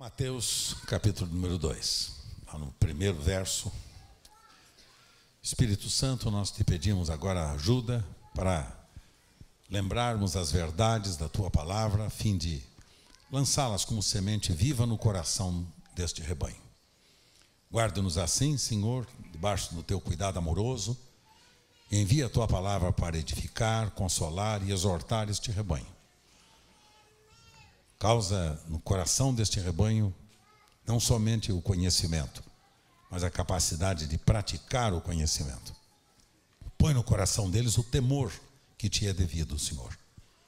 Mateus, capítulo número 2, no primeiro verso. Espírito Santo, nós te pedimos agora ajuda para lembrarmos as verdades da tua palavra, a fim de lançá-las como semente viva no coração deste rebanho. Guarda-nos assim, Senhor, debaixo do teu cuidado amoroso. Envia a tua palavra para edificar, consolar e exortar este rebanho causa no coração deste rebanho não somente o conhecimento, mas a capacidade de praticar o conhecimento. Põe no coração deles o temor que te é devido, Senhor,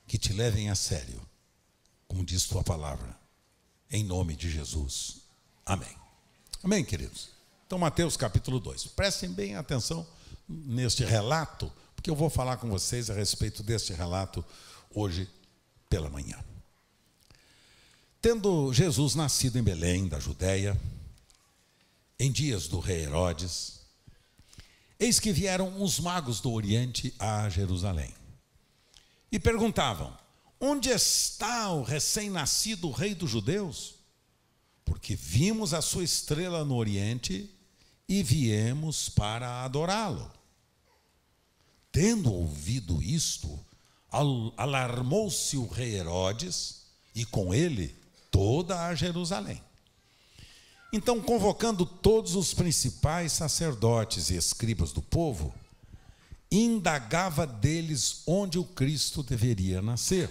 que te levem a sério, como diz tua palavra, em nome de Jesus. Amém. Amém, queridos. Então, Mateus capítulo 2. Prestem bem atenção neste relato, porque eu vou falar com vocês a respeito deste relato hoje pela manhã. Tendo Jesus nascido em Belém, da Judéia, em dias do rei Herodes, eis que vieram os magos do Oriente a Jerusalém e perguntavam: Onde está o recém-nascido rei dos judeus? Porque vimos a sua estrela no Oriente e viemos para adorá-lo. Tendo ouvido isto, alarmou-se o rei Herodes e com ele toda a Jerusalém. Então, convocando todos os principais sacerdotes e escribas do povo, indagava deles onde o Cristo deveria nascer.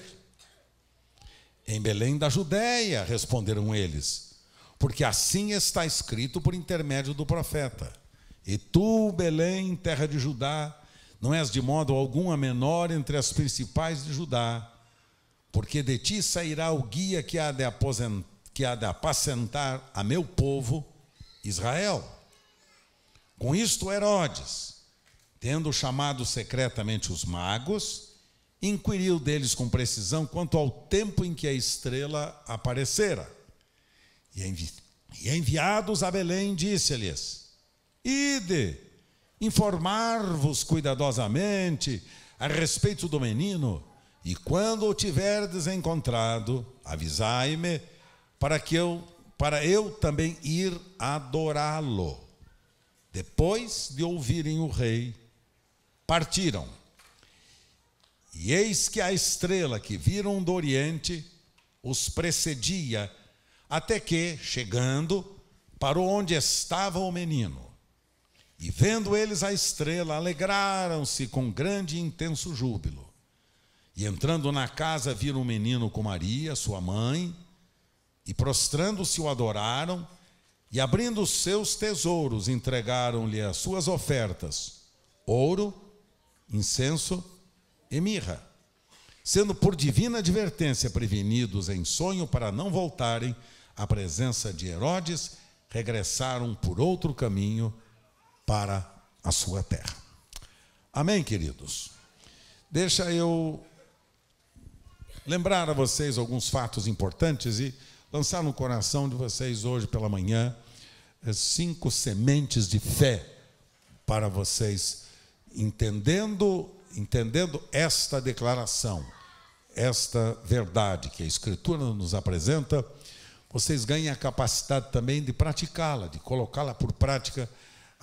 Em Belém da Judéia, responderam eles, porque assim está escrito por intermédio do profeta. E tu, Belém, terra de Judá, não és de modo algum a menor entre as principais de Judá, porque de ti sairá o guia que há de, que há de apacentar a meu povo Israel. Com isto, Herodes, tendo chamado secretamente os magos, inquiriu deles com precisão quanto ao tempo em que a estrela aparecera. E, envi... e enviados a Belém, disse-lhes: Ide, informar-vos cuidadosamente a respeito do menino e quando o tiverdes encontrado, avisai-me, para que eu para eu também ir adorá-lo. Depois de ouvirem o rei, partiram. E eis que a estrela que viram do oriente os precedia, até que, chegando, parou onde estava o menino. E vendo eles a estrela, alegraram-se com grande e intenso júbilo. E entrando na casa, viram um menino com Maria, sua mãe, e prostrando-se o adoraram, e abrindo os seus tesouros, entregaram-lhe as suas ofertas: ouro, incenso e mirra. Sendo por divina advertência prevenidos em sonho para não voltarem à presença de Herodes, regressaram por outro caminho para a sua terra. Amém, queridos? Deixa eu lembrar a vocês alguns fatos importantes e lançar no coração de vocês hoje pela manhã eh, cinco sementes de fé para vocês entendendo entendendo esta declaração, esta verdade que a escritura nos apresenta, vocês ganham a capacidade também de praticá-la, de colocá-la por prática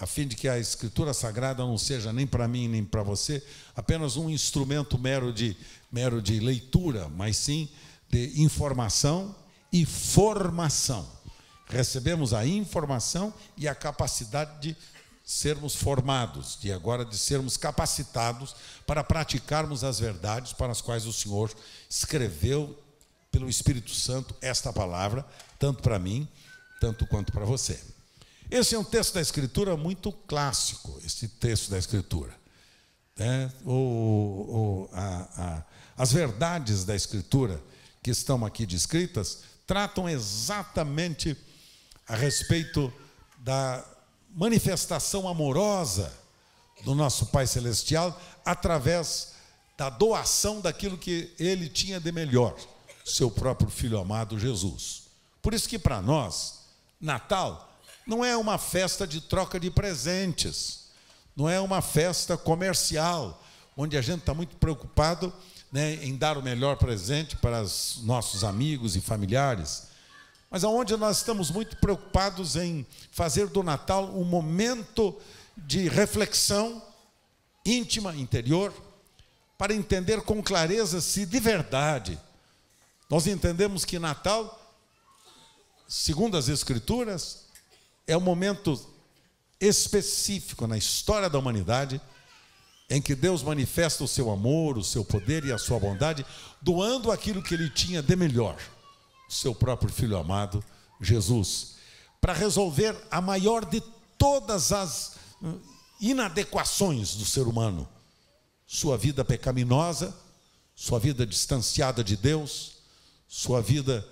a fim de que a Escritura Sagrada não seja nem para mim nem para você apenas um instrumento mero de, mero de leitura, mas sim de informação e formação. Recebemos a informação e a capacidade de sermos formados, e agora de sermos capacitados para praticarmos as verdades para as quais o Senhor escreveu pelo Espírito Santo esta palavra, tanto para mim, tanto quanto para você. Esse é um texto da Escritura muito clássico, esse texto da Escritura. É, né? ou, ou a, a, as verdades da Escritura que estão aqui descritas tratam exatamente a respeito da manifestação amorosa do nosso Pai Celestial através da doação daquilo que ele tinha de melhor, seu próprio Filho amado Jesus. Por isso que para nós, Natal não é uma festa de troca de presentes, não é uma festa comercial, onde a gente está muito preocupado né, em dar o melhor presente para os nossos amigos e familiares. Mas aonde nós estamos muito preocupados em fazer do Natal um momento de reflexão íntima, interior, para entender com clareza se de verdade nós entendemos que Natal, segundo as Escrituras, é um momento específico na história da humanidade em que Deus manifesta o seu amor, o seu poder e a sua bondade, doando aquilo que ele tinha de melhor, o seu próprio filho amado, Jesus, para resolver a maior de todas as hum, inadequações do ser humano, sua vida pecaminosa, sua vida distanciada de Deus, sua vida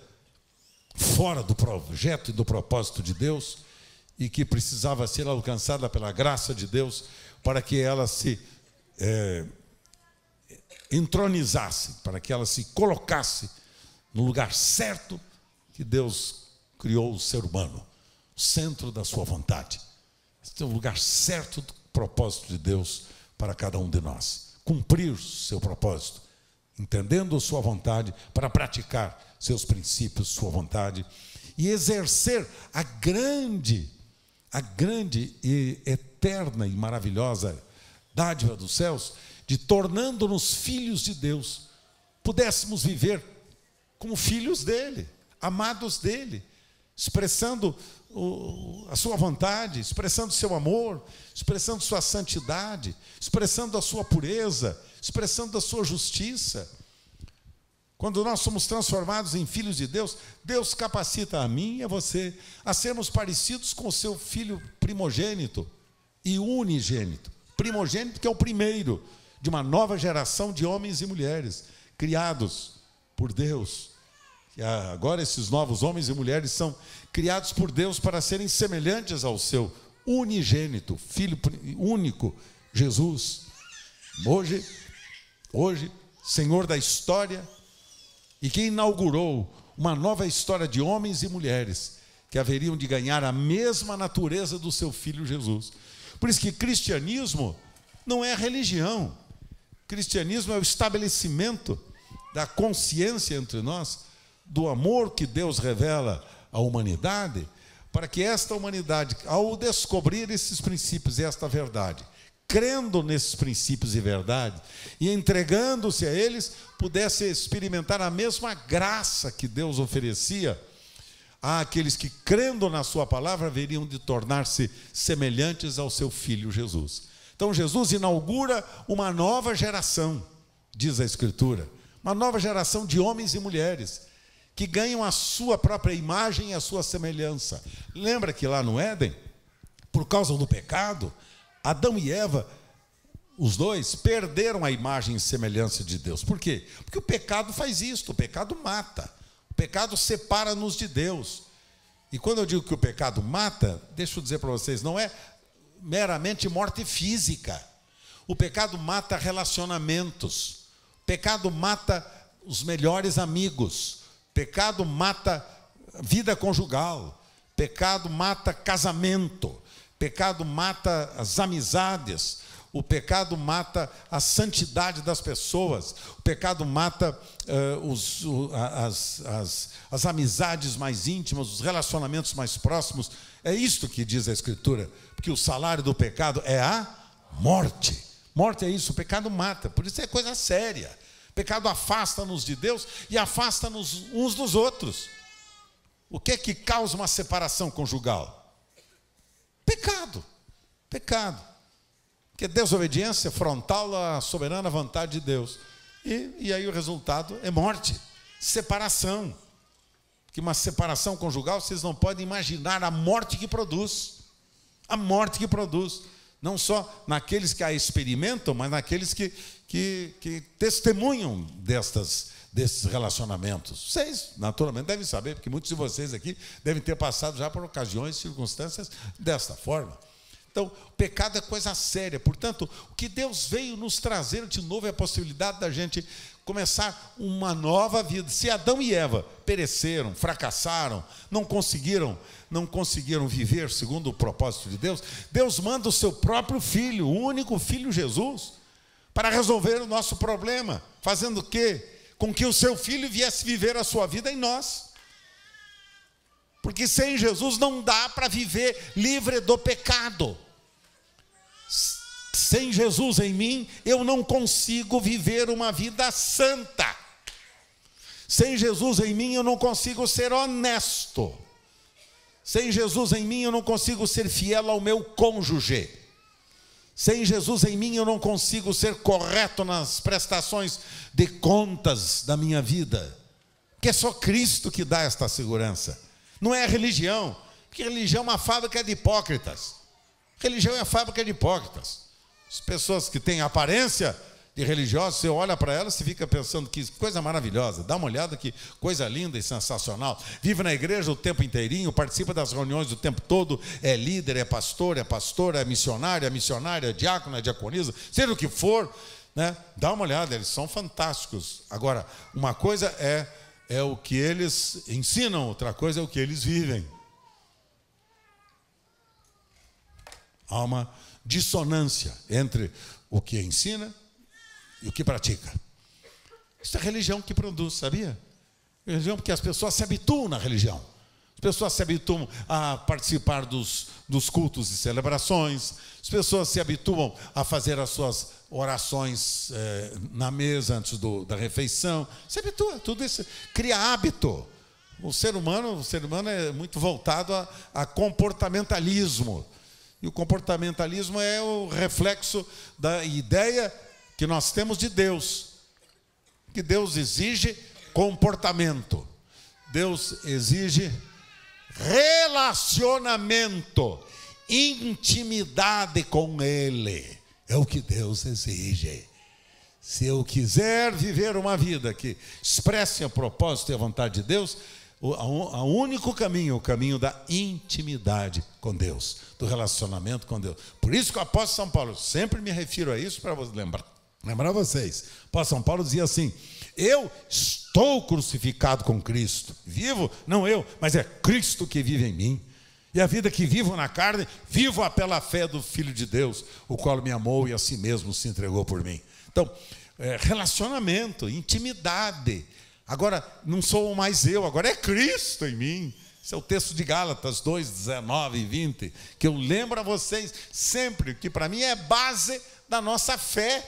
fora do projeto e do propósito de Deus, e que precisava ser alcançada pela graça de Deus para que ela se é, entronizasse, para que ela se colocasse no lugar certo que Deus criou o ser humano, centro da sua vontade. Este é o lugar certo do propósito de Deus para cada um de nós. Cumprir seu propósito, entendendo sua vontade, para praticar seus princípios, sua vontade, e exercer a grande a grande e eterna e maravilhosa dádiva dos céus, de tornando-nos filhos de Deus, pudéssemos viver como filhos dele, amados dele, expressando a sua vontade, expressando seu amor, expressando sua santidade, expressando a sua pureza, expressando a sua justiça quando nós somos transformados em filhos de Deus, Deus capacita a mim e a você a sermos parecidos com o seu filho primogênito e unigênito. Primogênito que é o primeiro de uma nova geração de homens e mulheres criados por Deus. E agora esses novos homens e mulheres são criados por Deus para serem semelhantes ao seu unigênito, filho único, Jesus. Hoje, hoje, Senhor da história, e que inaugurou uma nova história de homens e mulheres que haveriam de ganhar a mesma natureza do seu filho Jesus. Por isso que cristianismo não é religião. Cristianismo é o estabelecimento da consciência entre nós do amor que Deus revela à humanidade, para que esta humanidade, ao descobrir esses princípios e esta verdade, crendo nesses princípios e verdade e entregando-se a eles, pudesse experimentar a mesma graça que Deus oferecia àqueles que, crendo na Sua palavra, veriam de tornar-se semelhantes ao seu filho Jesus. Então, Jesus inaugura uma nova geração, diz a Escritura, uma nova geração de homens e mulheres que ganham a sua própria imagem e a sua semelhança. Lembra que lá no Éden, por causa do pecado, Adão e Eva, os dois, perderam a imagem e semelhança de Deus. Por quê? Porque o pecado faz isto, o pecado mata, o pecado separa-nos de Deus. E quando eu digo que o pecado mata, deixa eu dizer para vocês, não é meramente morte física. O pecado mata relacionamentos. O pecado mata os melhores amigos. O pecado mata vida conjugal. O pecado mata casamento pecado mata as amizades, o pecado mata a santidade das pessoas, o pecado mata uh, os, uh, as, as, as amizades mais íntimas, os relacionamentos mais próximos. É isto que diz a Escritura, porque o salário do pecado é a morte. Morte é isso, o pecado mata, por isso é coisa séria. O pecado afasta-nos de Deus e afasta-nos uns dos outros. O que é que causa uma separação conjugal? Pecado. Pecado. Porque desobediência frontal à soberana vontade de Deus. E, e aí o resultado é morte, separação. Que uma separação conjugal, vocês não podem imaginar a morte que produz. A morte que produz. Não só naqueles que a experimentam, mas naqueles que, que, que testemunham destas desses relacionamentos? Vocês, naturalmente, devem saber, porque muitos de vocês aqui devem ter passado já por ocasiões, circunstâncias desta forma. Então, pecado é coisa séria. Portanto, o que Deus veio nos trazer de novo é a possibilidade da gente começar uma nova vida. Se Adão e Eva pereceram, fracassaram, não conseguiram, não conseguiram viver segundo o propósito de Deus, Deus manda o seu próprio filho, o único filho Jesus, para resolver o nosso problema. Fazendo o quê? com que o seu filho viesse viver a sua vida em nós. Porque sem Jesus não dá para viver livre do pecado. Sem Jesus em mim, eu não consigo viver uma vida santa. Sem Jesus em mim, eu não consigo ser honesto. Sem Jesus em mim, eu não consigo ser fiel ao meu cônjuge. Sem Jesus em mim, eu não consigo ser correto nas prestações de contas da minha vida. Porque é só Cristo que dá esta segurança. Não é a religião. Porque religião é uma fábrica de hipócritas. religião é a fábrica de hipócritas. As pessoas que têm aparência de religiosos, você olha para ela, e fica pensando que coisa maravilhosa, dá uma olhada que coisa linda e sensacional. Vive na igreja o tempo inteirinho, participa das reuniões o tempo todo, é líder, é pastor, é pastora, é missionária, é missionária, é diácono, é diaconisa, seja o que for, né? dá uma olhada, eles são fantásticos. Agora, uma coisa é, é o que eles ensinam, outra coisa é o que eles vivem. Há uma dissonância entre o que ensina e o que pratica. Isso é religião que produz, sabia? É religião porque as pessoas se habituam na religião. As pessoas se habituam a participar dos, dos cultos e celebrações, as pessoas se habituam a fazer as suas orações eh, na mesa antes do, da refeição. Se habitua, tudo isso cria hábito. O ser humano, o ser humano é muito voltado a, a comportamentalismo. E o comportamentalismo é o reflexo da ideia que nós temos de Deus, que Deus exige comportamento, Deus exige relacionamento, intimidade com Ele, é o que Deus exige. Se eu quiser viver uma vida que expresse a propósito e a vontade de Deus, o, o único caminho, o caminho da intimidade com Deus, do relacionamento com Deus. Por isso que o apóstolo São Paulo, sempre me refiro a isso para você lembrar. Lembrar vocês. Pô, São Paulo dizia assim: Eu estou crucificado com Cristo. Vivo, não eu, mas é Cristo que vive em mim. E a vida que vivo na carne, vivo pela fé do Filho de Deus, o qual me amou e a si mesmo se entregou por mim. Então, é, relacionamento, intimidade. Agora, não sou mais eu, agora é Cristo em mim. Esse é o texto de Gálatas 2, 19 e 20, que eu lembro a vocês sempre, que para mim é base da nossa fé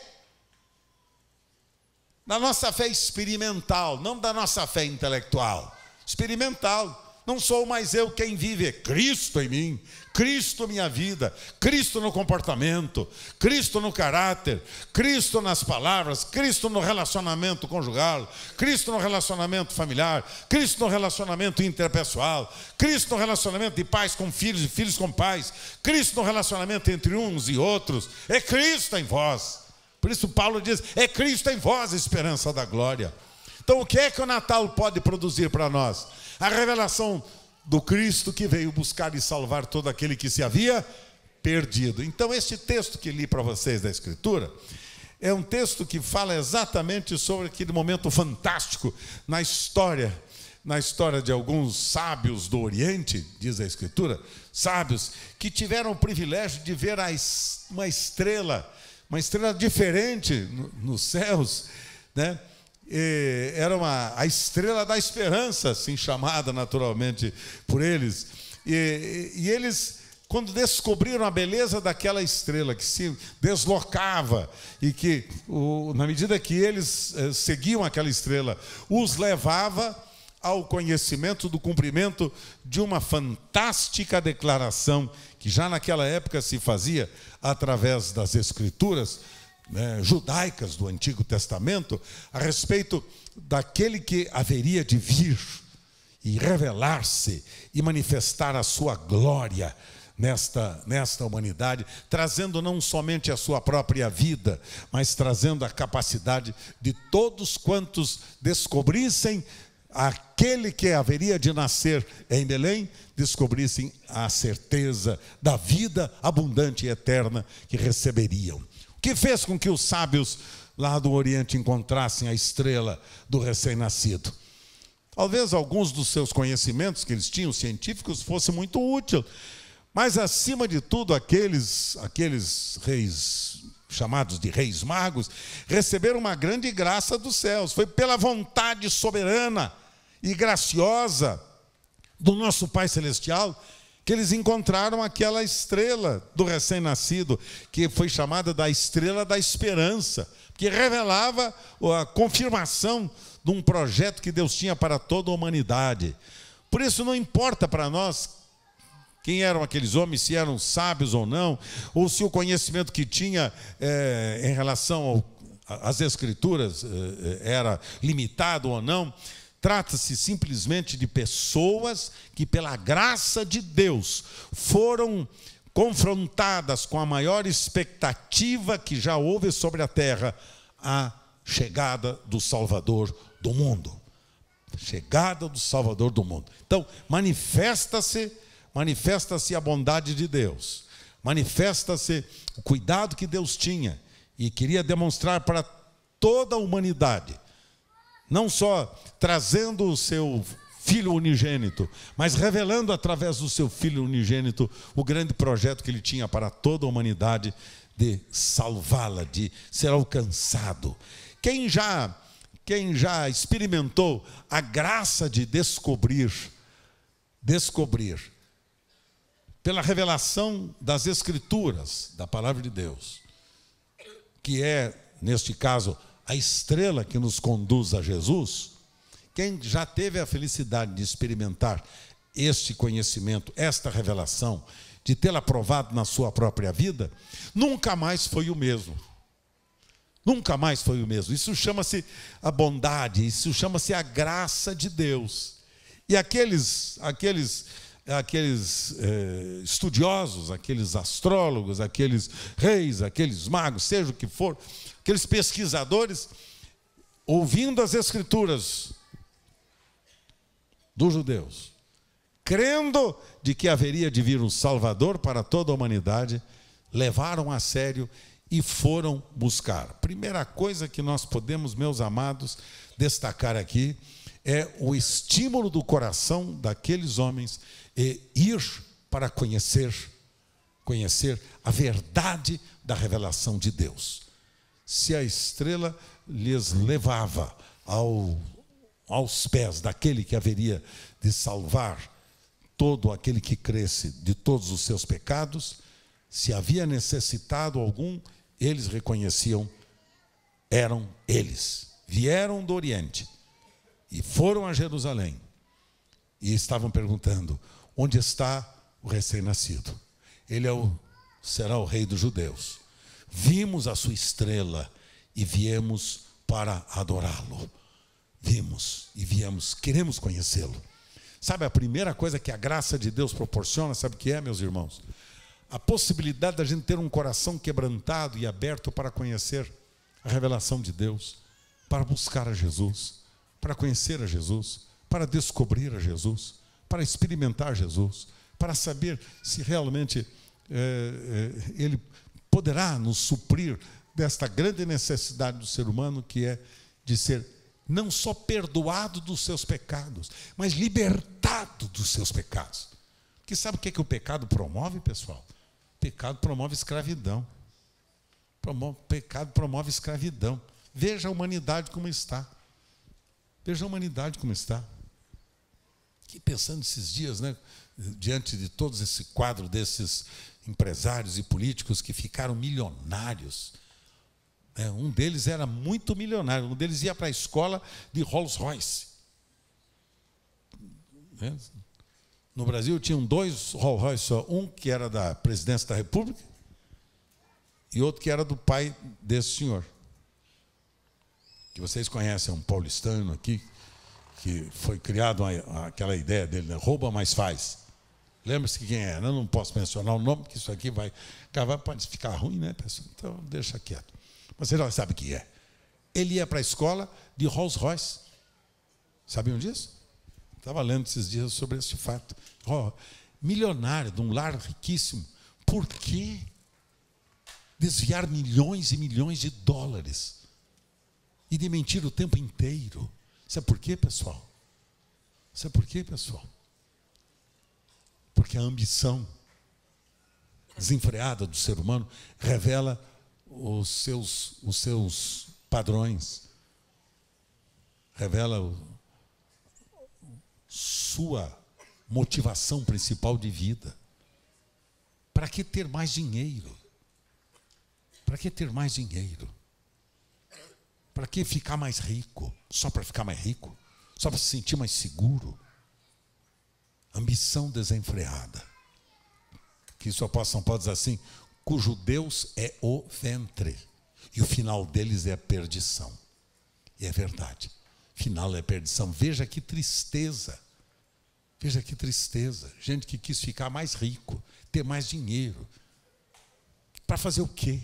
da nossa fé experimental, não da nossa fé intelectual. Experimental. Não sou mais eu quem vive, é Cristo em mim, Cristo minha vida, Cristo no comportamento, Cristo no caráter, Cristo nas palavras, Cristo no relacionamento conjugal, Cristo no relacionamento familiar, Cristo no relacionamento interpessoal, Cristo no relacionamento de pais com filhos e filhos com pais, Cristo no relacionamento entre uns e outros. É Cristo em vós. Por isso, Paulo diz: é Cristo em vós, a esperança da glória. Então, o que é que o Natal pode produzir para nós? A revelação do Cristo que veio buscar e salvar todo aquele que se havia perdido. Então, este texto que li para vocês da Escritura é um texto que fala exatamente sobre aquele momento fantástico na história, na história de alguns sábios do Oriente, diz a Escritura, sábios que tiveram o privilégio de ver uma estrela uma estrela diferente no, nos céus, né? E era uma, a estrela da esperança, assim chamada naturalmente por eles. E, e eles, quando descobriram a beleza daquela estrela que se deslocava e que, o, na medida que eles eh, seguiam aquela estrela, os levava ao conhecimento do cumprimento de uma fantástica declaração que já naquela época se fazia através das escrituras né, judaicas do Antigo Testamento a respeito daquele que haveria de vir e revelar-se e manifestar a sua glória nesta, nesta humanidade, trazendo não somente a sua própria vida, mas trazendo a capacidade de todos quantos descobrissem aquele que haveria de nascer em Belém descobrissem a certeza da vida abundante e eterna que receberiam. O que fez com que os sábios lá do Oriente encontrassem a estrela do recém-nascido? Talvez alguns dos seus conhecimentos que eles tinham científicos fossem muito útil, mas acima de tudo aqueles aqueles reis chamados de reis magos receberam uma grande graça dos céus. Foi pela vontade soberana e graciosa do nosso Pai Celestial, que eles encontraram aquela estrela do recém-nascido, que foi chamada da estrela da esperança, que revelava a confirmação de um projeto que Deus tinha para toda a humanidade. Por isso, não importa para nós quem eram aqueles homens, se eram sábios ou não, ou se o conhecimento que tinha é, em relação às Escrituras é, era limitado ou não, Trata-se simplesmente de pessoas que, pela graça de Deus, foram confrontadas com a maior expectativa que já houve sobre a terra a chegada do Salvador do mundo. Chegada do Salvador do mundo. Então, manifesta-se, manifesta-se a bondade de Deus. Manifesta-se o cuidado que Deus tinha e queria demonstrar para toda a humanidade não só trazendo o seu filho unigênito, mas revelando através do seu filho unigênito o grande projeto que ele tinha para toda a humanidade de salvá-la, de ser alcançado. Quem já quem já experimentou a graça de descobrir descobrir pela revelação das escrituras, da palavra de Deus, que é neste caso a estrela que nos conduz a Jesus, quem já teve a felicidade de experimentar este conhecimento, esta revelação, de tê-la provado na sua própria vida, nunca mais foi o mesmo. Nunca mais foi o mesmo. Isso chama-se a bondade, isso chama-se a graça de Deus. E aqueles, aqueles aqueles eh, estudiosos, aqueles astrólogos, aqueles reis, aqueles magos, seja o que for, aqueles pesquisadores, ouvindo as escrituras dos judeus, crendo de que haveria de vir um Salvador para toda a humanidade, levaram a sério e foram buscar. Primeira coisa que nós podemos, meus amados, destacar aqui é o estímulo do coração daqueles homens e ir para conhecer, conhecer a verdade da revelação de Deus. Se a estrela lhes levava ao, aos pés daquele que haveria de salvar todo aquele que cresce de todos os seus pecados, se havia necessitado algum, eles reconheciam, eram eles, vieram do Oriente e foram a Jerusalém e estavam perguntando: onde está o recém-nascido? Ele é o, será o rei dos judeus. Vimos a sua estrela e viemos para adorá-lo. Vimos e viemos, queremos conhecê-lo. Sabe a primeira coisa que a graça de Deus proporciona, sabe o que é, meus irmãos? A possibilidade da gente ter um coração quebrantado e aberto para conhecer a revelação de Deus, para buscar a Jesus para conhecer a Jesus, para descobrir a Jesus, para experimentar Jesus, para saber se realmente é, é, Ele poderá nos suprir desta grande necessidade do ser humano que é de ser não só perdoado dos seus pecados, mas libertado dos seus pecados. Porque sabe o que, é que o pecado promove, pessoal? O pecado promove escravidão. pecado promove escravidão. Veja a humanidade como está. Veja a humanidade como está. Fiquei pensando esses dias, né, diante de todo esse quadro desses empresários e políticos que ficaram milionários. Né. um deles era muito milionário, um deles ia para a escola de Rolls Royce. Né. No Brasil tinham dois Rolls Royce só, um que era da presidência da República e outro que era do pai desse senhor que vocês conhecem, um paulistano aqui, que foi criado uma, aquela ideia dele, né? rouba, mas faz. lembre se quem é? Eu né? não posso mencionar o nome, que isso aqui vai acabar, pode ficar ruim, né, pessoal? Então, deixa quieto. Mas você já sabe quem é. Ele ia para a escola de Rolls Royce. Sabiam disso? Estava lendo esses dias sobre esse fato. Oh, milionário, de um lar riquíssimo. Por que desviar milhões e milhões de dólares e de mentir o tempo inteiro. Sabe por quê, pessoal? Sabe por quê, pessoal? Porque a ambição desenfreada do ser humano revela os seus, os seus padrões, revela sua motivação principal de vida. Para que ter mais dinheiro? Para que ter mais dinheiro? Para que ficar mais rico? Só para ficar mais rico? Só para se sentir mais seguro? Ambição desenfreada. Que isso apóstolo São Paulo diz assim: cujo Deus é o ventre, e o final deles é a perdição. E é verdade. Final é a perdição. Veja que tristeza. Veja que tristeza. Gente que quis ficar mais rico, ter mais dinheiro. Para fazer o quê?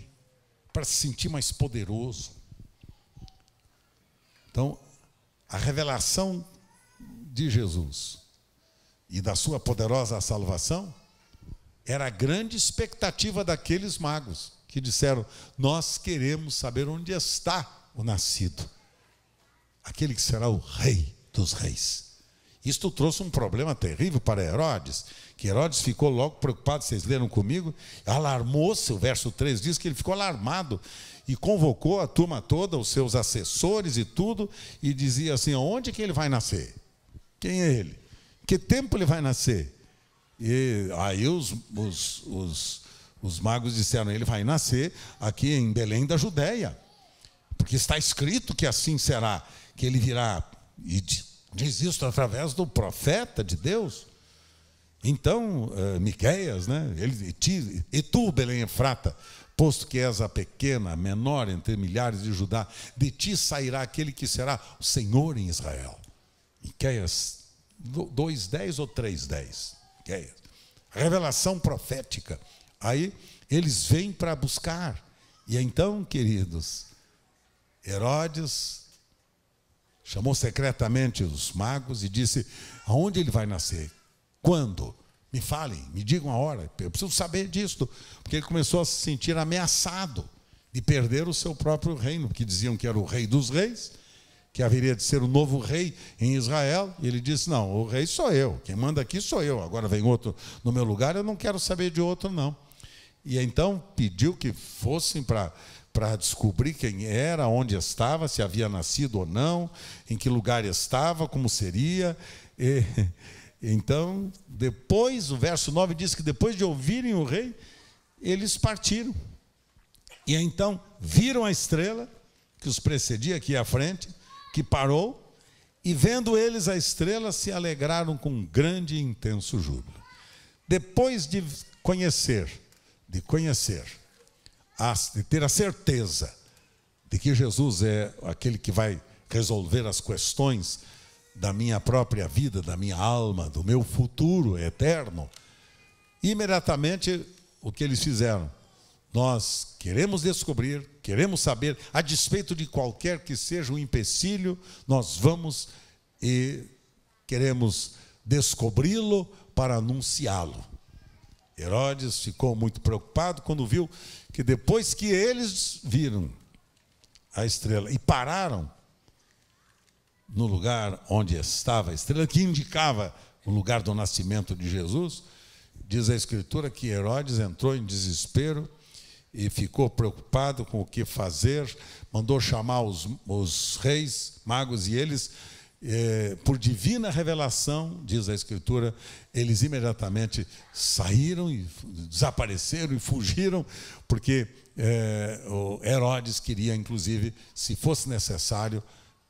Para se sentir mais poderoso então, a revelação de Jesus e da sua poderosa salvação era a grande expectativa daqueles magos que disseram: Nós queremos saber onde está o nascido, aquele que será o rei dos reis. Isto trouxe um problema terrível para Herodes, que Herodes ficou logo preocupado, vocês leram comigo, alarmou-se, o verso 3 diz que ele ficou alarmado e convocou a turma toda, os seus assessores e tudo, e dizia assim: onde que ele vai nascer? Quem é ele? Que tempo ele vai nascer? E aí os, os, os, os magos disseram: ele vai nascer aqui em Belém da Judéia, porque está escrito que assim será, que ele virá, e diz isso através do profeta de Deus. Então, uh, né? Ele, ti, e tu, Belém Efrata, posto que és a pequena, a menor entre milhares de Judá, de ti sairá aquele que será o Senhor em Israel. Miquéias 2:10 ou 3:10. Miqueias. Revelação profética. Aí eles vêm para buscar. E é então, queridos, Herodes chamou secretamente os magos e disse: "Aonde ele vai nascer? Quando? Me falem, me digam a hora. Eu preciso saber disso, porque ele começou a se sentir ameaçado de perder o seu próprio reino, que diziam que era o rei dos reis, que haveria de ser o novo rei em Israel. E ele disse: Não, o rei sou eu, quem manda aqui sou eu. Agora vem outro no meu lugar, eu não quero saber de outro, não. E então pediu que fossem para para descobrir quem era, onde estava, se havia nascido ou não, em que lugar estava, como seria. E, então, depois, o verso 9 diz que depois de ouvirem o rei, eles partiram. E então viram a estrela que os precedia aqui à frente, que parou, e vendo eles a estrela, se alegraram com um grande e intenso júbilo. Depois de conhecer, de conhecer, de ter a certeza de que Jesus é aquele que vai resolver as questões da minha própria vida, da minha alma, do meu futuro eterno. Imediatamente, o que eles fizeram? Nós queremos descobrir, queremos saber, a despeito de qualquer que seja o um empecilho, nós vamos e queremos descobri-lo para anunciá-lo. Herodes ficou muito preocupado quando viu que depois que eles viram a estrela e pararam no lugar onde estava a estrela, que indicava o lugar do nascimento de Jesus, diz a Escritura que Herodes entrou em desespero e ficou preocupado com o que fazer, mandou chamar os, os reis, magos, e eles, eh, por divina revelação, diz a Escritura, eles imediatamente saíram e desapareceram e fugiram, porque eh, Herodes queria, inclusive, se fosse necessário,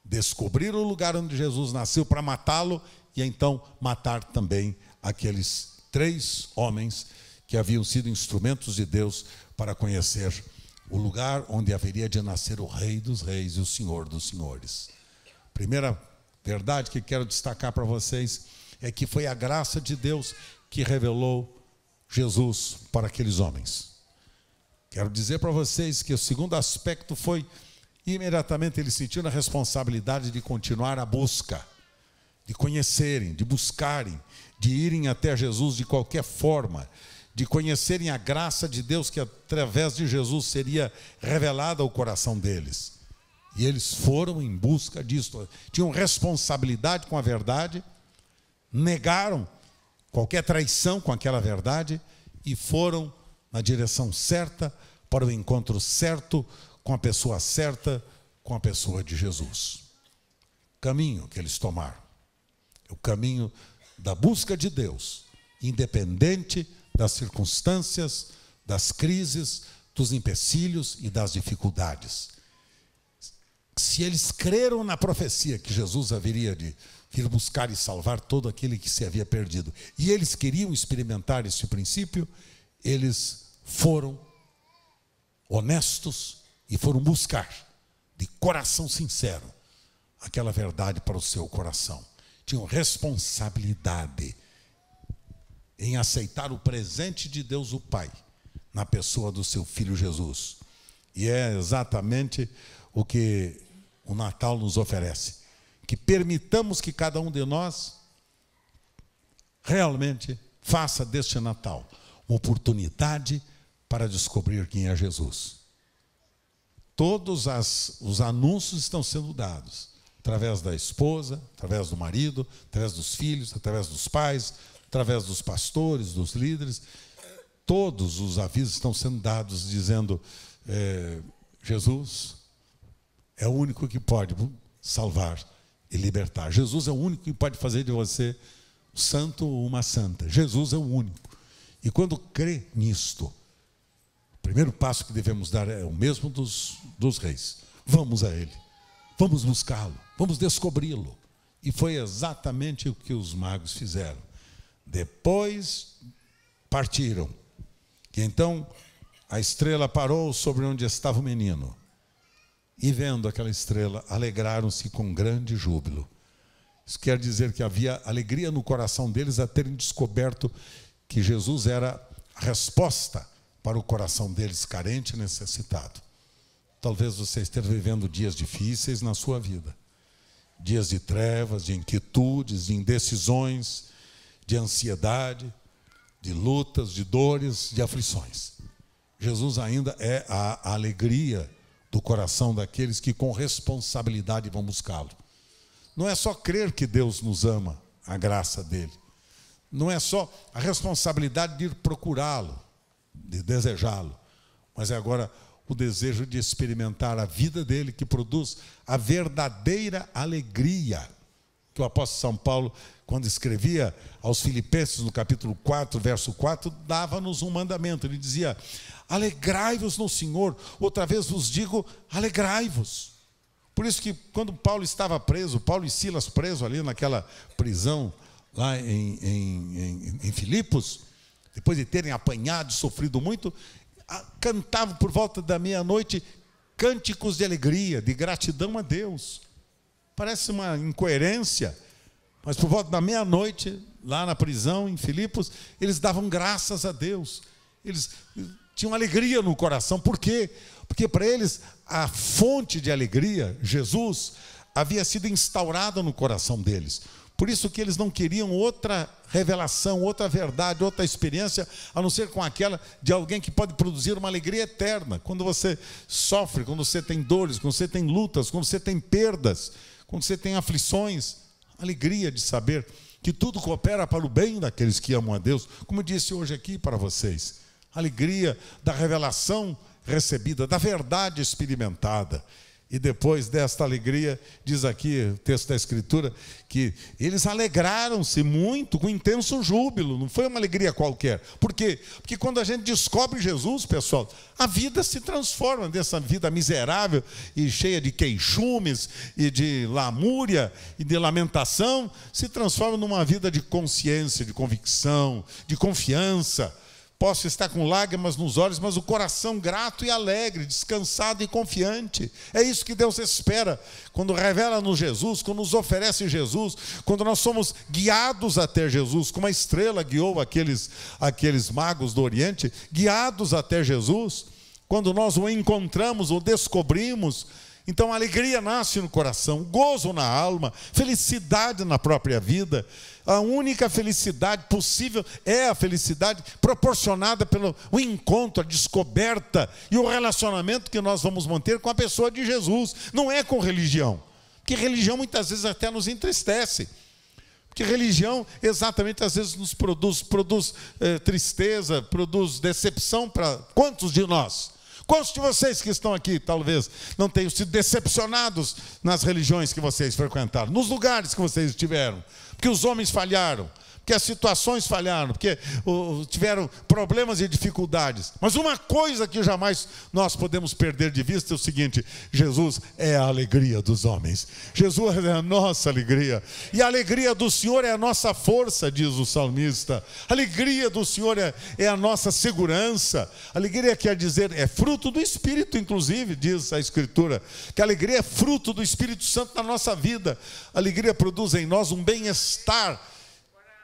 Descobrir o lugar onde Jesus nasceu para matá-lo e então matar também aqueles três homens que haviam sido instrumentos de Deus para conhecer o lugar onde haveria de nascer o Rei dos Reis e o Senhor dos Senhores. Primeira verdade que quero destacar para vocês é que foi a graça de Deus que revelou Jesus para aqueles homens. Quero dizer para vocês que o segundo aspecto foi imediatamente eles sentiram a responsabilidade de continuar a busca, de conhecerem, de buscarem, de irem até Jesus de qualquer forma, de conhecerem a graça de Deus que através de Jesus seria revelada ao coração deles. E eles foram em busca disso. Tinham responsabilidade com a verdade, negaram qualquer traição com aquela verdade e foram na direção certa, para o encontro certo com a pessoa certa, com a pessoa de Jesus. Caminho que eles tomaram. É o caminho da busca de Deus, independente das circunstâncias, das crises, dos empecilhos e das dificuldades. Se eles creram na profecia que Jesus haveria de vir buscar e salvar todo aquele que se havia perdido, e eles queriam experimentar esse princípio, eles foram honestos e foram buscar, de coração sincero, aquela verdade para o seu coração. Tinham responsabilidade em aceitar o presente de Deus o Pai na pessoa do seu filho Jesus. E é exatamente o que o Natal nos oferece: que permitamos que cada um de nós realmente faça deste Natal uma oportunidade para descobrir quem é Jesus todos as, os anúncios estão sendo dados através da esposa, através do marido, através dos filhos, através dos pais, através dos pastores, dos líderes. Todos os avisos estão sendo dados dizendo: é, Jesus é o único que pode salvar e libertar. Jesus é o único que pode fazer de você um santo ou uma santa. Jesus é o único. E quando crê nisto, primeiro passo que devemos dar é o mesmo dos, dos reis. Vamos a ele, vamos buscá-lo, vamos descobri-lo. E foi exatamente o que os magos fizeram. Depois partiram. E então a estrela parou sobre onde estava o menino. E vendo aquela estrela, alegraram-se com grande júbilo. Isso quer dizer que havia alegria no coração deles a terem descoberto que Jesus era a resposta para o coração deles carente e necessitado. Talvez você esteja vivendo dias difíceis na sua vida. Dias de trevas, de inquietudes, de indecisões, de ansiedade, de lutas, de dores, de aflições. Jesus ainda é a alegria do coração daqueles que com responsabilidade vão buscá-lo. Não é só crer que Deus nos ama, a graça dele. Não é só a responsabilidade de ir procurá-lo de desejá-lo, mas é agora o desejo de experimentar a vida dele que produz a verdadeira alegria. Que o apóstolo São Paulo, quando escrevia aos Filipenses, no capítulo 4, verso 4, dava-nos um mandamento. Ele dizia: Alegrai-vos no Senhor. Outra vez vos digo: alegrai-vos. Por isso que quando Paulo estava preso, Paulo e Silas preso ali naquela prisão lá em, em, em, em Filipos, depois de terem apanhado, sofrido muito, cantavam por volta da meia-noite cânticos de alegria, de gratidão a Deus. Parece uma incoerência, mas por volta da meia-noite, lá na prisão, em Filipos, eles davam graças a Deus. Eles eh, tinham alegria no coração. Por quê? Porque para eles a fonte de alegria, Jesus, havia sido instaurada no coração deles. Por isso que eles não queriam outra revelação, outra verdade, outra experiência, a não ser com aquela de alguém que pode produzir uma alegria eterna. Quando você sofre, quando você tem dores, quando você tem lutas, quando você tem perdas, quando você tem aflições, alegria de saber que tudo coopera para o bem daqueles que amam a Deus, como eu disse hoje aqui para vocês. Alegria da revelação recebida, da verdade experimentada. E depois desta alegria, diz aqui o texto da Escritura, que eles alegraram-se muito com intenso júbilo, não foi uma alegria qualquer. Por quê? Porque quando a gente descobre Jesus, pessoal, a vida se transforma dessa vida miserável e cheia de queixumes e de lamúria e de lamentação, se transforma numa vida de consciência, de convicção, de confiança Posso estar com lágrimas nos olhos, mas o coração grato e alegre, descansado e confiante. É isso que Deus espera quando revela nos Jesus, quando nos oferece Jesus, quando nós somos guiados até Jesus, como a estrela guiou aqueles, aqueles magos do Oriente, guiados até Jesus. Quando nós o encontramos, o descobrimos, então a alegria nasce no coração, gozo na alma, felicidade na própria vida a única felicidade possível é a felicidade proporcionada pelo o encontro, a descoberta e o relacionamento que nós vamos manter com a pessoa de Jesus, não é com religião. Porque religião muitas vezes até nos entristece. Porque religião exatamente às vezes nos produz, produz eh, tristeza, produz decepção para quantos de nós? Quantos de vocês que estão aqui, talvez, não tenham sido decepcionados nas religiões que vocês frequentaram, nos lugares que vocês estiveram? porque os homens falharam que as situações falharam, porque tiveram problemas e dificuldades. Mas uma coisa que jamais nós podemos perder de vista é o seguinte: Jesus é a alegria dos homens. Jesus é a nossa alegria. E a alegria do Senhor é a nossa força, diz o salmista. A alegria do Senhor é, é a nossa segurança. A alegria quer dizer, é fruto do Espírito, inclusive, diz a Escritura, que a alegria é fruto do Espírito Santo na nossa vida. A alegria produz em nós um bem-estar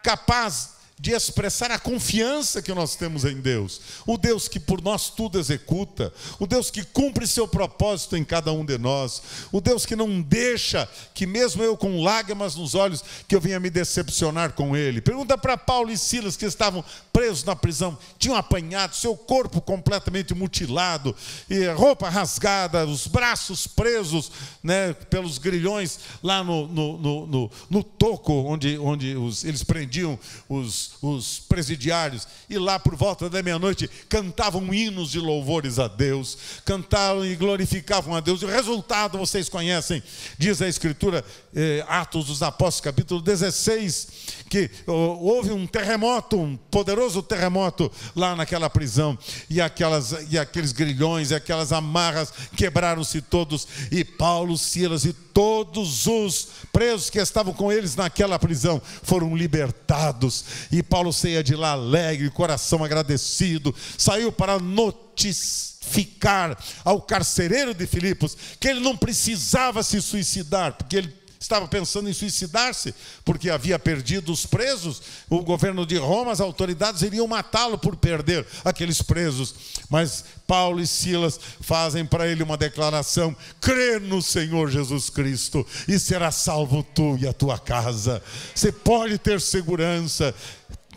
capaz de expressar a confiança que nós temos em Deus, o Deus que por nós tudo executa, o Deus que cumpre seu propósito em cada um de nós, o Deus que não deixa que mesmo eu com lágrimas nos olhos que eu venha me decepcionar com ele. Pergunta para Paulo e Silas que estavam presos na prisão, tinham apanhado seu corpo completamente mutilado, e roupa rasgada, os braços presos, né, pelos grilhões lá no, no, no, no, no toco onde, onde os, eles prendiam os os, presidiários, e lá por volta da meia-noite cantavam hinos de louvores a Deus, cantavam e glorificavam a Deus. E o resultado vocês conhecem, diz a Escritura, eh, Atos dos Apóstolos, capítulo 16, que oh, houve um terremoto, um poderoso terremoto lá naquela prisão, e, aquelas, e aqueles grilhões, e aquelas amarras quebraram-se todos, e Paulo, Silas e todos os presos que estavam com eles naquela prisão foram libertados. E Paulo saía de lá alegre, coração agradecido, saiu para notificar ao carcereiro de Filipos que ele não precisava se suicidar, porque ele estava pensando em suicidar-se, porque havia perdido os presos. O governo de Roma, as autoridades iriam matá-lo por perder aqueles presos. Mas Paulo e Silas fazem para ele uma declaração: crê no Senhor Jesus Cristo e será salvo tu e a tua casa. Você pode ter segurança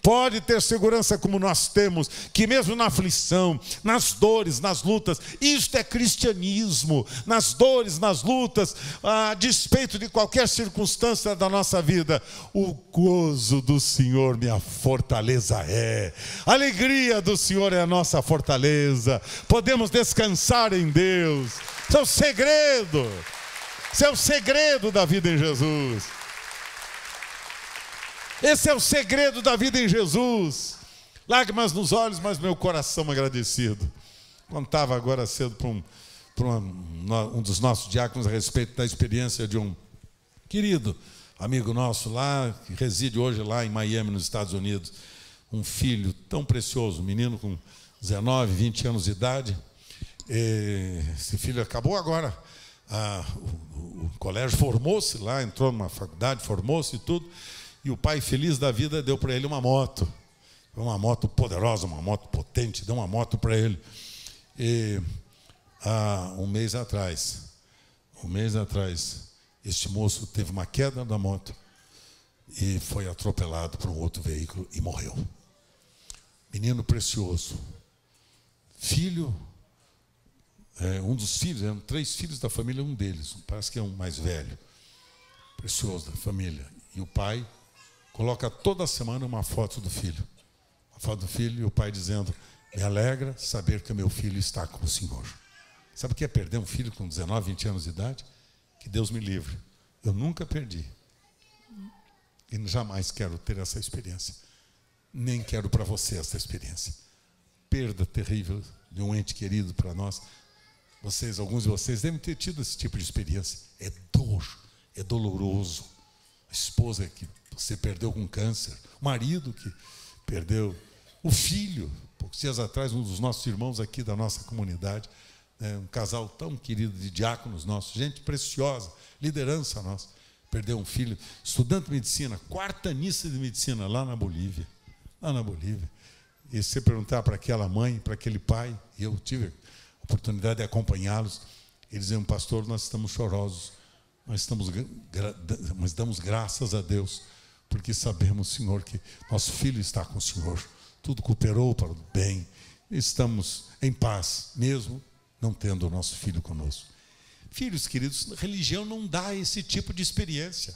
pode ter segurança como nós temos, que mesmo na aflição, nas dores, nas lutas, isto é cristianismo, nas dores, nas lutas, a despeito de qualquer circunstância da nossa vida, o gozo do Senhor minha fortaleza é, a alegria do Senhor é a nossa fortaleza, podemos descansar em Deus, É o segredo, É o segredo da vida em Jesus. Esse é o segredo da vida em Jesus. Lágrimas nos olhos, mas meu coração agradecido. Contava agora cedo para um, para um, um dos nossos diáconos a respeito da experiência de um querido amigo nosso lá, que reside hoje lá em Miami, nos Estados Unidos. Um filho tão precioso, um menino com 19, 20 anos de idade. Esse filho acabou agora. Ah, o, o, o colégio formou-se lá, entrou numa faculdade, formou-se e tudo. E o pai, feliz da vida, deu para ele uma moto. Uma moto poderosa, uma moto potente, deu uma moto para ele. E, há ah, um mês atrás, um mês atrás, este moço teve uma queda da moto e foi atropelado por um outro veículo e morreu. Menino precioso, filho, é, um dos filhos, eram três filhos da família, um deles, parece que é um mais velho, precioso da família, e o pai coloca toda semana uma foto do filho. Uma foto do filho e o pai dizendo: Me alegra saber que meu filho está com o Senhor. Sabe o que é perder um filho com 19, 20 anos de idade? Que Deus me livre. Eu nunca perdi. E jamais quero ter essa experiência. Nem quero para você essa experiência. Perda terrível de um ente querido para nós. Vocês, alguns de vocês, devem ter tido esse tipo de experiência. É dor, é doloroso esposa que você perdeu com câncer, o marido que perdeu, o filho. Poucos dias atrás, um dos nossos irmãos aqui da nossa comunidade, né, um casal tão querido de diáconos nossos, gente preciosa, liderança nossa, perdeu um filho, estudante de medicina, quartanista de medicina lá na Bolívia. Lá na Bolívia. E se você perguntar para aquela mãe, para aquele pai, e eu tive a oportunidade de acompanhá-los, eles diziam, pastor, nós estamos chorosos nós estamos, mas damos graças a Deus, porque sabemos, Senhor, que nosso filho está com o Senhor. Tudo cooperou para o bem. Estamos em paz, mesmo não tendo o nosso filho conosco. Filhos queridos, religião não dá esse tipo de experiência.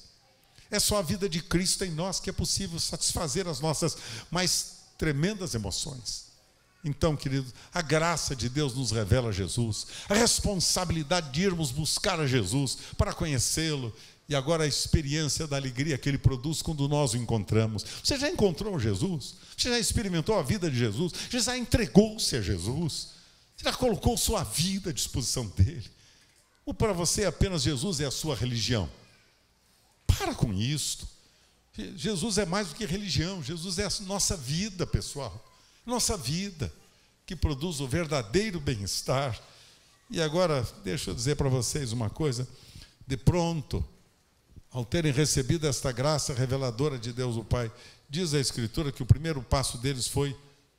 É só a vida de Cristo em nós que é possível satisfazer as nossas mais tremendas emoções. Então, queridos, a graça de Deus nos revela Jesus, a responsabilidade de irmos buscar a Jesus para conhecê-lo e agora a experiência da alegria que ele produz quando nós o encontramos. Você já encontrou Jesus? Você já experimentou a vida de Jesus? Você já entregou-se a Jesus? Você já colocou sua vida à disposição dele? Ou para você é apenas Jesus é a sua religião? Para com isto. Jesus é mais do que religião, Jesus é a nossa vida pessoal nossa vida, que produz o verdadeiro bem-estar. E agora, deixa eu dizer para vocês uma coisa: de pronto, ao terem recebido esta graça reveladora de Deus o Pai, diz a Escritura que o primeiro passo deles foi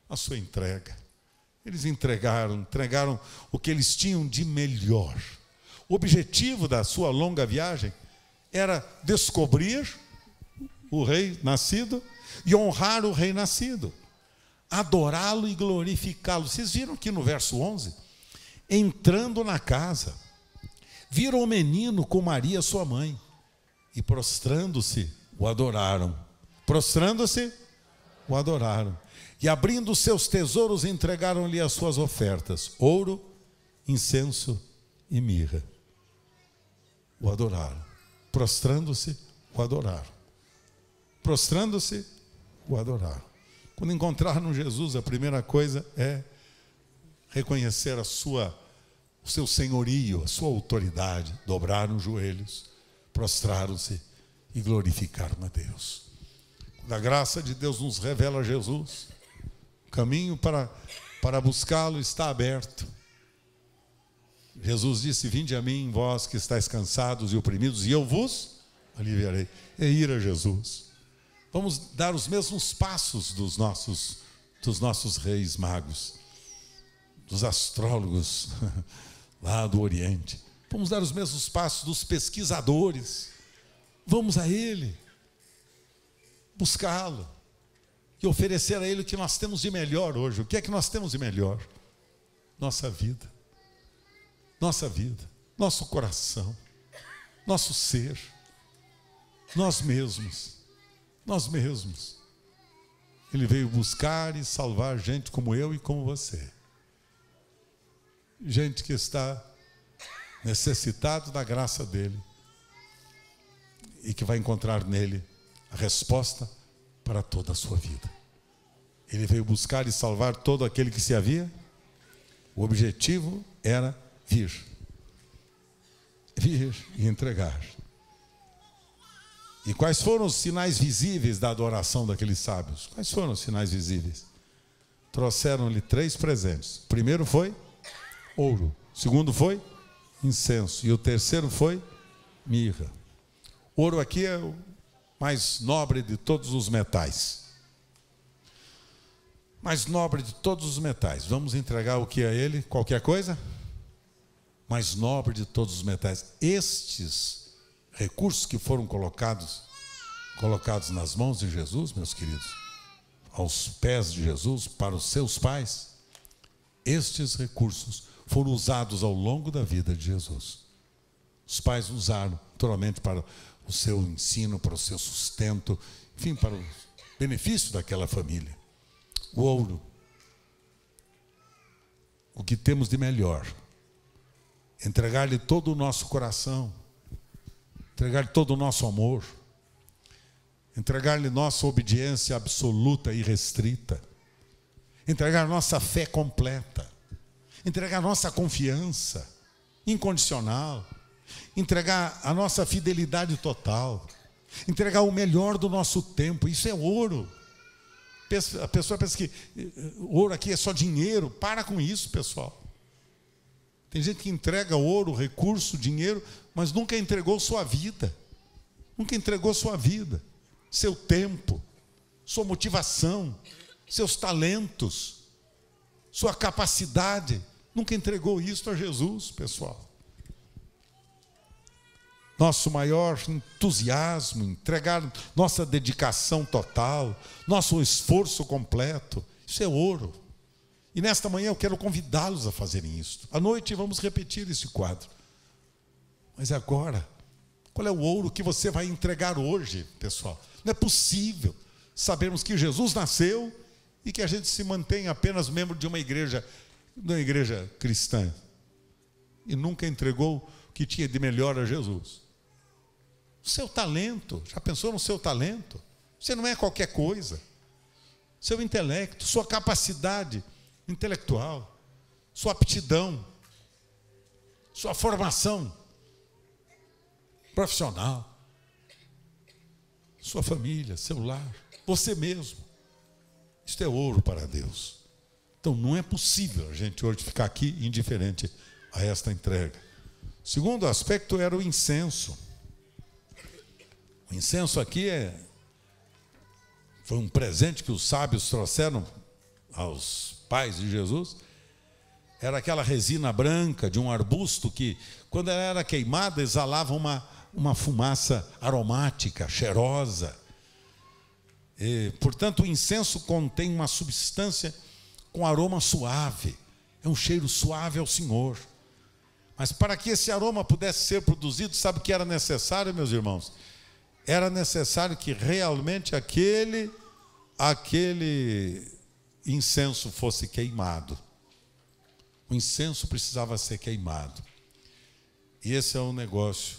a sua entrega. Eles entregaram, entregaram o que eles tinham de melhor. O objetivo da sua longa viagem era descobrir o rei nascido e honrar o rei nascido adorá-lo e glorificá-lo. Vocês viram aqui no verso 11? Entrando na casa, viram o menino com Maria, sua mãe, e prostrando-se, o adoraram. Prostrando-se, o adoraram. E abrindo seus tesouros, entregaram-lhe as suas ofertas: ouro, incenso e mirra. O adoraram. Prostrando-se, o adoraram. Prostrando-se, o adoraram. Quando encontrar no Jesus, a primeira coisa é reconhecer a sua, o seu senhorio, a sua autoridade, dobrar os joelhos, prostrar-se e glorificar a Deus. Quando a graça de Deus nos revela Jesus, o caminho para, para buscá-lo está aberto. Jesus disse: Vinde a mim, vós que estáis cansados e oprimidos, e eu vos aliviarei. É ir a Jesus Vamos dar os mesmos passos dos nossos, dos nossos reis magos, dos astrólogos lá do Oriente. Vamos dar os mesmos passos dos pesquisadores. Vamos a Ele, buscá-lo e oferecer a Ele o que nós temos de melhor hoje. O que é que nós temos de melhor? Nossa vida, nossa vida, nosso coração, nosso ser, nós mesmos nós mesmos. Ele veio buscar e salvar gente como eu e como você. Gente que está necessitado da graça dele e que vai encontrar nele a resposta para toda a sua vida. Ele veio buscar e salvar todo aquele que se havia. O objetivo era vir. Vir e entregar. E quais foram os sinais visíveis da adoração daqueles sábios? Quais foram os sinais visíveis? Trouxeram-lhe três presentes. O primeiro foi ouro, o segundo foi incenso e o terceiro foi mirra. ouro aqui é o mais nobre de todos os metais. Mais nobre de todos os metais. Vamos entregar o que a ele? Qualquer coisa? Mais nobre de todos os metais. Estes recursos que foram colocados colocados nas mãos de Jesus, meus queridos, aos pés de Jesus, para os seus pais, estes recursos foram usados ao longo da vida de Jesus. Os pais usaram, naturalmente, para o seu ensino, para o seu sustento, enfim, para o benefício daquela família. O ouro, o que temos de melhor, entregar-lhe todo o nosso coração, entregar-lhe todo o nosso amor, entregar-lhe nossa obediência absoluta e restrita, entregar nossa fé completa, entregar nossa confiança incondicional, entregar a nossa fidelidade total, entregar o melhor do nosso tempo, isso é ouro. A pessoa pensa que eh, ouro aqui é só dinheiro, para com isso, pessoal. Tem gente que entrega ouro, recurso, dinheiro mas nunca entregou sua vida, nunca entregou sua vida, seu tempo, sua motivação, seus talentos, sua capacidade, nunca entregou isso a Jesus, pessoal. Nosso maior entusiasmo, entregar nossa dedicação total, nosso esforço completo, isso é ouro. E nesta manhã eu quero convidá-los a fazerem isso. À noite vamos repetir esse quadro. Mas agora, qual é o ouro que você vai entregar hoje, pessoal? Não é possível sabermos que Jesus nasceu e que a gente se mantém apenas membro de uma igreja, de uma igreja cristã. E nunca entregou o que tinha de melhor a Jesus. O seu talento, já pensou no seu talento? Você não é qualquer coisa. Seu intelecto, sua capacidade intelectual, sua aptidão, sua formação profissional, sua família, seu lar, você mesmo. Isto é ouro para Deus. Então não é possível a gente hoje ficar aqui indiferente a esta entrega. segundo aspecto era o incenso. O incenso aqui é, foi um presente que os sábios trouxeram aos pais de Jesus. Era aquela resina branca de um arbusto que, quando ela era queimada, exalava uma uma fumaça aromática, cheirosa. E, portanto, o incenso contém uma substância com aroma suave, é um cheiro suave ao Senhor. Mas para que esse aroma pudesse ser produzido, sabe o que era necessário, meus irmãos? Era necessário que realmente aquele aquele incenso fosse queimado. O incenso precisava ser queimado. E esse é um negócio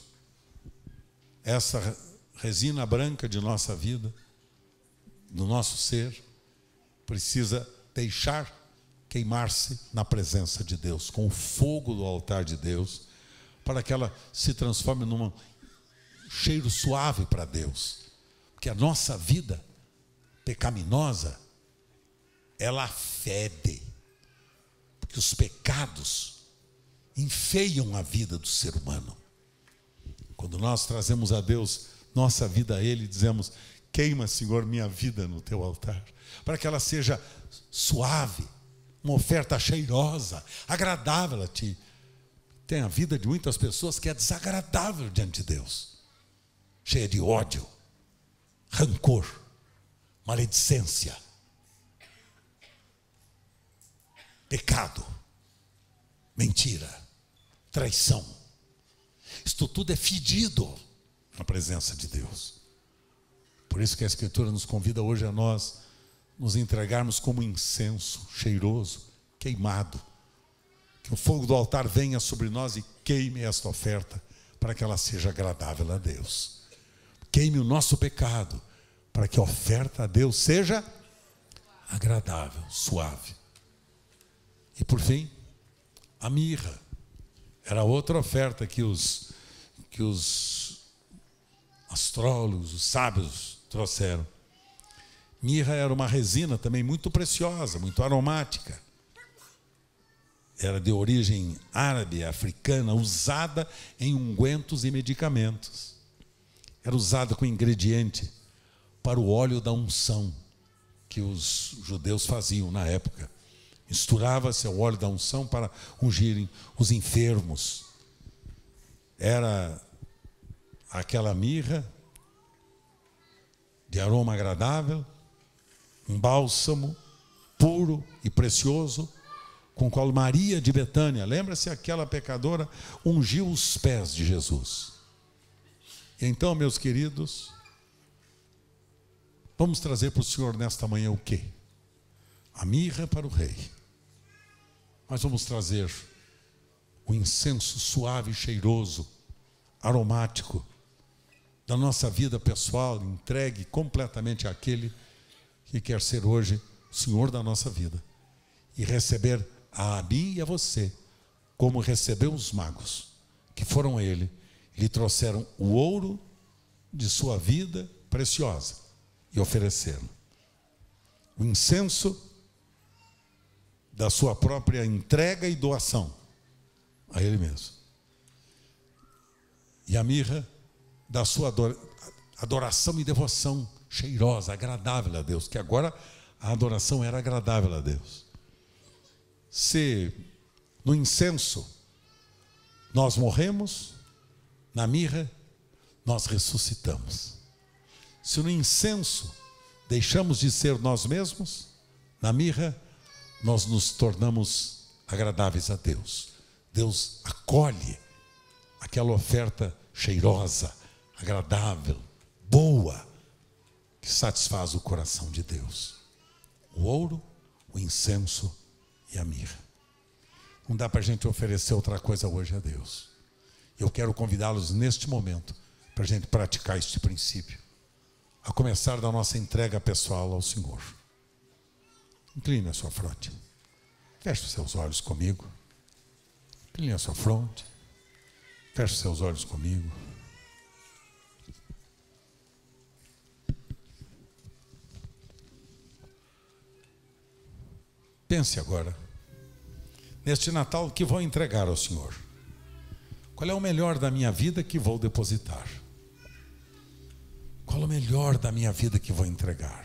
essa resina branca de nossa vida, do nosso ser, precisa deixar queimar-se na presença de Deus, com o fogo do altar de Deus, para que ela se transforme num cheiro suave para Deus. Porque a nossa vida pecaminosa, ela fede, porque os pecados enfeiam a vida do ser humano. Quando nós trazemos a Deus nossa vida a Ele, dizemos: Queima, Senhor, minha vida no teu altar, para que ela seja suave, uma oferta cheirosa, agradável a Ti. Tem a vida de muitas pessoas que é desagradável diante de Deus, cheia de ódio, rancor, maledicência, pecado, mentira, traição isto tudo é fedido na presença de Deus. Por isso que a Escritura nos convida hoje a nós nos entregarmos como incenso cheiroso, queimado. Que o fogo do altar venha sobre nós e queime esta oferta, para que ela seja agradável a Deus. Queime o nosso pecado, para que a oferta a Deus seja agradável, suave. E por fim, a mirra. Era outra oferta que os, que os astrólogos, os sábios trouxeram. Mirra era uma resina também muito preciosa, muito aromática. Era de origem árabe, africana, usada em ungüentos e medicamentos. Era usada como ingrediente para o óleo da unção que os judeus faziam na época. Misturava-se ao óleo da unção para ungirem os enfermos. Era aquela mirra de aroma agradável, um bálsamo puro e precioso, com o qual Maria de Betânia, lembra-se aquela pecadora, ungiu os pés de Jesus. Então, meus queridos, vamos trazer para o Senhor nesta manhã o quê? A mirra para o rei mas vamos trazer o incenso suave e cheiroso, aromático, da nossa vida pessoal, entregue completamente àquele que quer ser hoje Senhor da nossa vida e receber a mim e a você, como recebeu os magos, que foram a ele, lhe trouxeram o ouro de sua vida preciosa e ofereceram. O incenso da sua própria entrega e doação a Ele mesmo. E a mirra da sua adoração e devoção cheirosa, agradável a Deus, que agora a adoração era agradável a Deus. Se no incenso nós morremos, na mirra nós ressuscitamos. Se no incenso deixamos de ser nós mesmos, na mirra nós nos tornamos agradáveis a Deus. Deus acolhe aquela oferta cheirosa, agradável, boa, que satisfaz o coração de Deus. O ouro, o incenso e a mirra. Não dá para a gente oferecer outra coisa hoje a Deus. Eu quero convidá-los neste momento para a gente praticar este princípio, a começar da nossa entrega pessoal ao Senhor. Incline a sua fronte. Feche os seus olhos comigo. Incline a sua fronte. Feche os seus olhos comigo. Pense agora. Neste Natal, o que vou entregar ao Senhor? Qual é o melhor da minha vida que vou depositar? Qual o melhor da minha vida que vou entregar?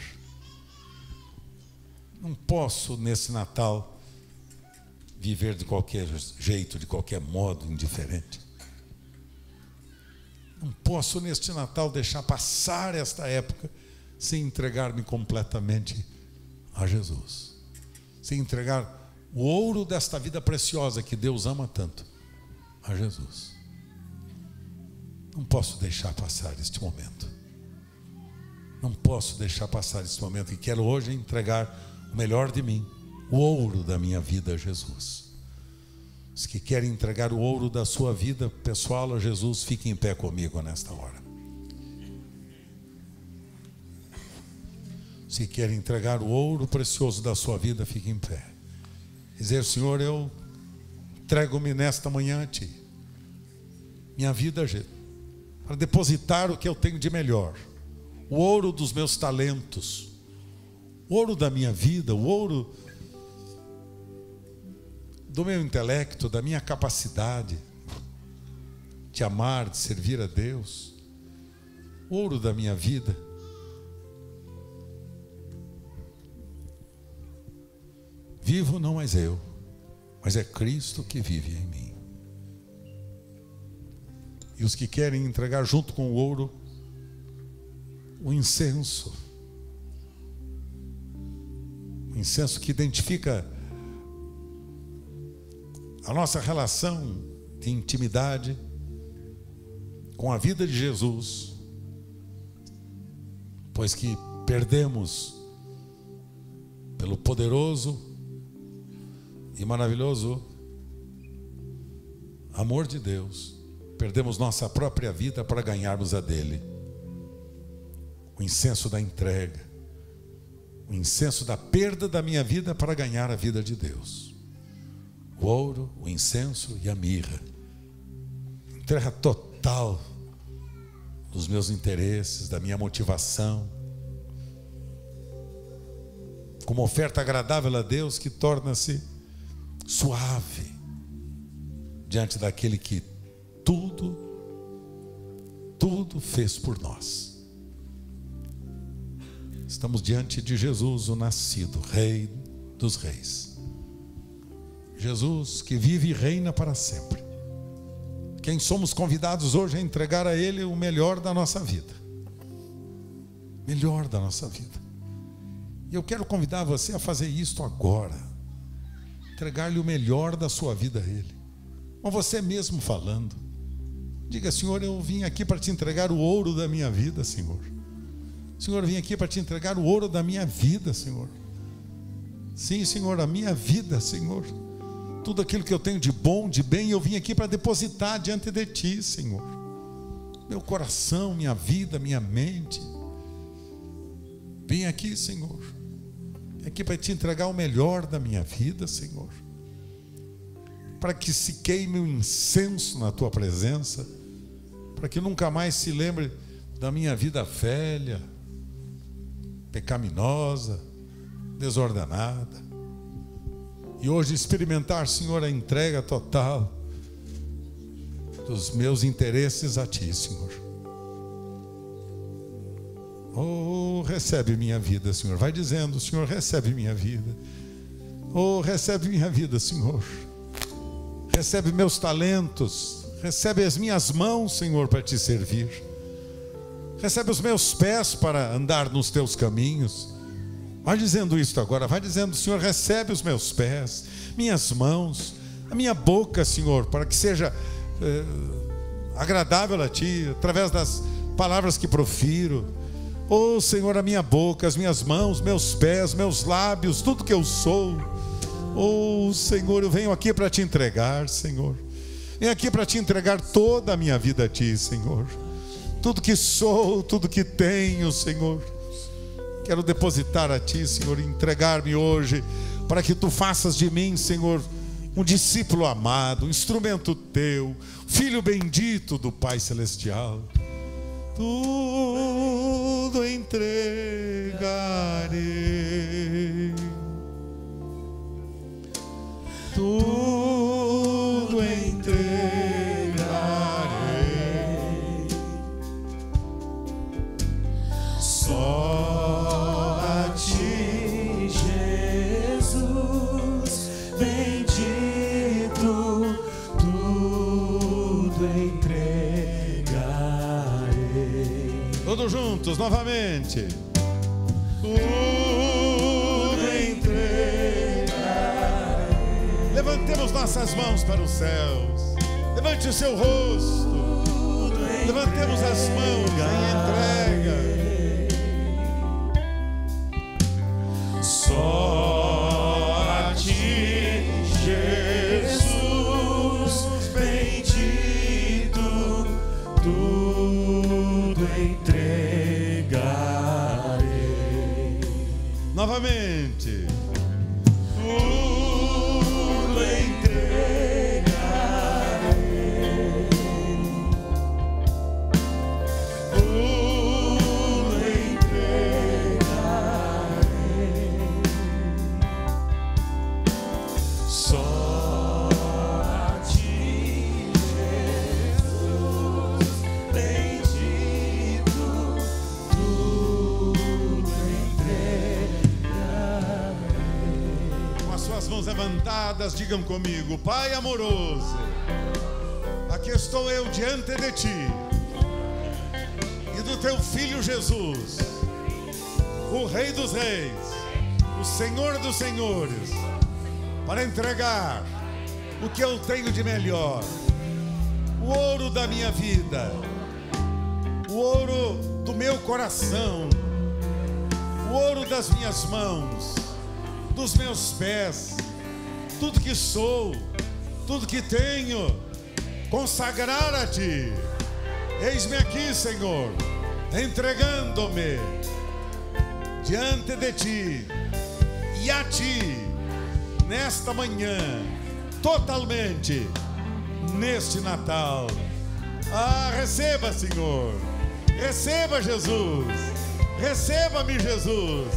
não posso nesse Natal viver de qualquer jeito, de qualquer modo, indiferente. Não posso neste Natal deixar passar esta época sem entregar-me completamente a Jesus, sem entregar o ouro desta vida preciosa que Deus ama tanto a Jesus. Não posso deixar passar este momento. Não posso deixar passar este momento e quero hoje entregar o melhor de mim, o ouro da minha vida a Jesus. Os que querem entregar o ouro da sua vida pessoal a Jesus, fiquem em pé comigo nesta hora. Se querem entregar o ouro precioso da sua vida, fiquem em pé. Dizer, Senhor, eu entrego-me nesta manhã a Ti. Minha vida, para depositar o que eu tenho de melhor. O ouro dos meus talentos ouro da minha vida, o ouro do meu intelecto, da minha capacidade de amar, de servir a Deus, o ouro da minha vida. Vivo não mais eu, mas é Cristo que vive em mim. E os que querem entregar junto com o ouro o incenso incenso que identifica a nossa relação de intimidade com a vida de Jesus, pois que perdemos pelo poderoso e maravilhoso amor de Deus, perdemos nossa própria vida para ganharmos a dele. O incenso da entrega, o incenso da perda da minha vida para ganhar a vida de Deus. O ouro, o incenso e a mirra. Entrega total dos meus interesses, da minha motivação. Como oferta agradável a Deus que torna-se suave diante daquele que tudo, tudo fez por nós. Estamos diante de Jesus, o nascido, Rei dos Reis. Jesus que vive e reina para sempre. Quem somos convidados hoje a entregar a Ele o melhor da nossa vida. Melhor da nossa vida. E eu quero convidar você a fazer isto agora. Entregar-lhe o melhor da sua vida a Ele. Com você mesmo falando. Diga, Senhor, eu vim aqui para te entregar o ouro da minha vida, Senhor Senhor, eu vim aqui para te entregar o ouro da minha vida, Senhor. Sim, Senhor, a minha vida, Senhor. Tudo aquilo que eu tenho de bom, de bem, eu vim aqui para depositar diante de Ti, Senhor. Meu coração, minha vida, minha mente. Vim aqui, Senhor. Vim aqui para te entregar o melhor da minha vida, Senhor. Para que se queime o um incenso na Tua presença. Para que nunca mais se lembre da minha vida velha pecaminosa, desordenada. E hoje experimentar, Senhor, a entrega total dos meus interesses a Ti, Senhor. Oh, recebe minha vida, Senhor. Vai dizendo, Senhor, recebe minha vida. Oh, recebe minha vida, Senhor. Recebe meus talentos. Recebe as minhas mãos, Senhor, para te servir recebe os meus pés para andar nos teus caminhos. Vai dizendo isso agora, vai dizendo, Senhor, recebe os meus pés, minhas mãos, a minha boca, Senhor, para que seja eh, agradável a Ti, através das palavras que profiro. Oh Senhor, a minha boca, as minhas mãos, meus pés, meus lábios, tudo que eu sou. Oh Senhor, eu venho aqui para te entregar, Senhor. Venho aqui para te entregar toda a minha vida a Ti, Senhor tudo que sou, tudo que tenho, Senhor. Quero depositar a Ti, Senhor, entregar-me hoje, para que Tu faças de mim, Senhor, um discípulo amado, um instrumento Teu, filho bendito do Pai Celestial. Tudo entregarei. Tudo entregarei. Todos juntos novamente. Tudo entregarei. Levantemos nossas mãos para os céus. Levante o seu rosto. Levantemos as mãos e entregue. Amén. palavras, digam comigo: Pai amoroso, aqui estou eu diante de ti e do teu filho Jesus, o Rei dos Reis, o Senhor dos Senhores, para entregar o que eu tenho de melhor, o ouro da minha vida, o ouro do meu coração, o ouro das minhas mãos, dos meus pés tudo que sou, tudo que tenho, consagrar a Ti. Eis-me aqui, Senhor, entregando-me diante de Ti e a Ti, nesta manhã, totalmente, neste Natal. Ah, receba, Senhor, receba, Jesus, receba-me, Jesus.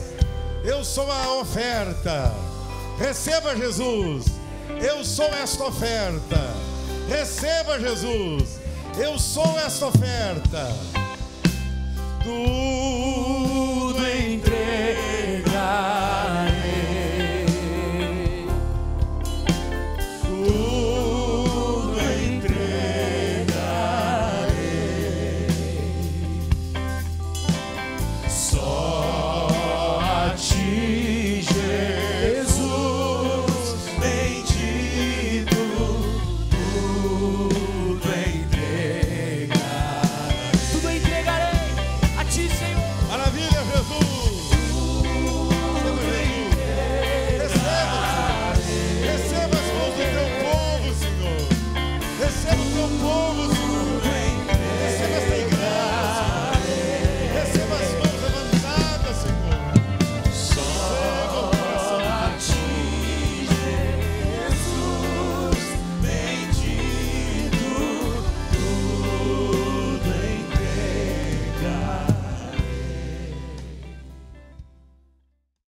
Eu sou a oferta. Receba Jesus. Eu sou esta oferta. Receba Jesus. Eu sou esta oferta. Do